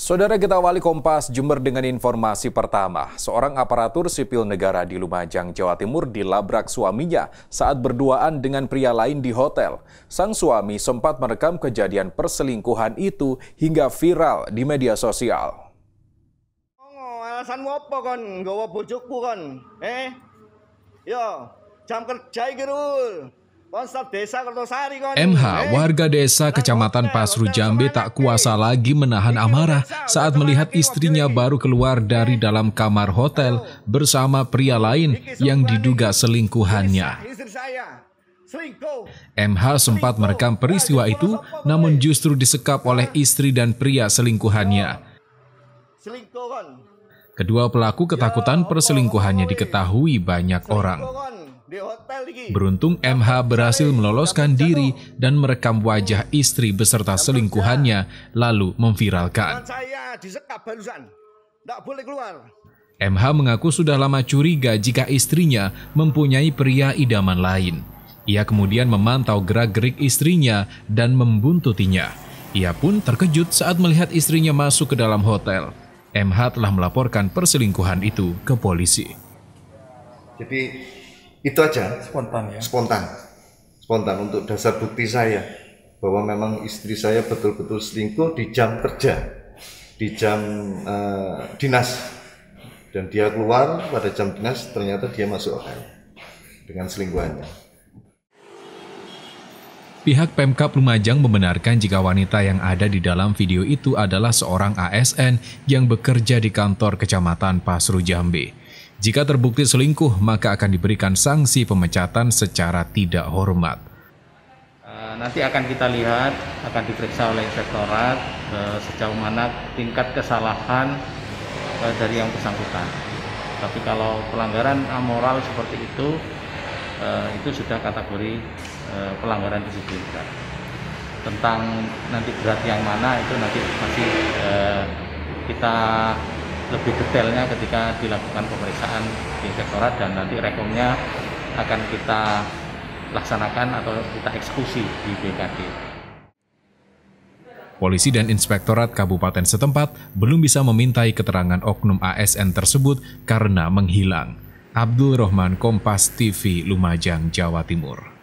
Saudara kita wali Kompas Jember dengan informasi pertama. Seorang aparatur sipil negara di Lumajang, Jawa Timur dilabrak suaminya saat berduaan dengan pria lain di hotel. Sang suami sempat merekam kejadian perselingkuhan itu hingga viral di media sosial. Oh, apa kon? Gawa bojokku kon? Eh? Yo, jam kerja gerul. MH, warga desa kecamatan Pasru Jambe tak kuasa lagi menahan amarah saat melihat istrinya baru keluar dari dalam kamar hotel bersama pria lain yang diduga selingkuhannya. MH sempat merekam peristiwa itu, namun justru disekap oleh istri dan pria selingkuhannya. Kedua pelaku ketakutan ya, perselingkuhannya diketahui banyak orang. Beruntung MH berhasil meloloskan diri dan merekam wajah istri beserta selingkuhannya lalu memviralkan. MH mengaku sudah lama curiga jika istrinya mempunyai pria idaman lain. Ia kemudian memantau gerak-gerik istrinya dan membuntutinya. Ia pun terkejut saat melihat istrinya masuk ke dalam hotel. MH telah melaporkan perselingkuhan itu ke polisi. Jadi itu aja spontan ya spontan spontan untuk dasar bukti saya bahwa memang istri saya betul-betul selingkuh di jam kerja di jam uh, dinas dan dia keluar pada jam dinas ternyata dia masuk hotel dengan selingkuhannya. Pihak Pemkap Lumajang membenarkan jika wanita yang ada di dalam video itu adalah seorang ASN yang bekerja di kantor Kecamatan Pasru Jambi. Jika terbukti selingkuh, maka akan diberikan sanksi pemecatan secara tidak hormat. Eh, nanti akan kita lihat, akan diperiksa oleh inspektorat eh, sejauh mana tingkat kesalahan eh, dari yang bersangkutan. Tapi kalau pelanggaran amoral seperti itu, itu sudah kategori pelanggaran disiplin. Tentang nanti berat yang mana itu nanti masih kita lebih detailnya ketika dilakukan pemeriksaan di inspektorat dan nanti rekomnya akan kita laksanakan atau kita eksekusi di BKD. Polisi dan Inspektorat Kabupaten setempat belum bisa memintai keterangan oknum ASN tersebut karena menghilang. Abdul Rohman Kompas TV Lumajang, Jawa Timur.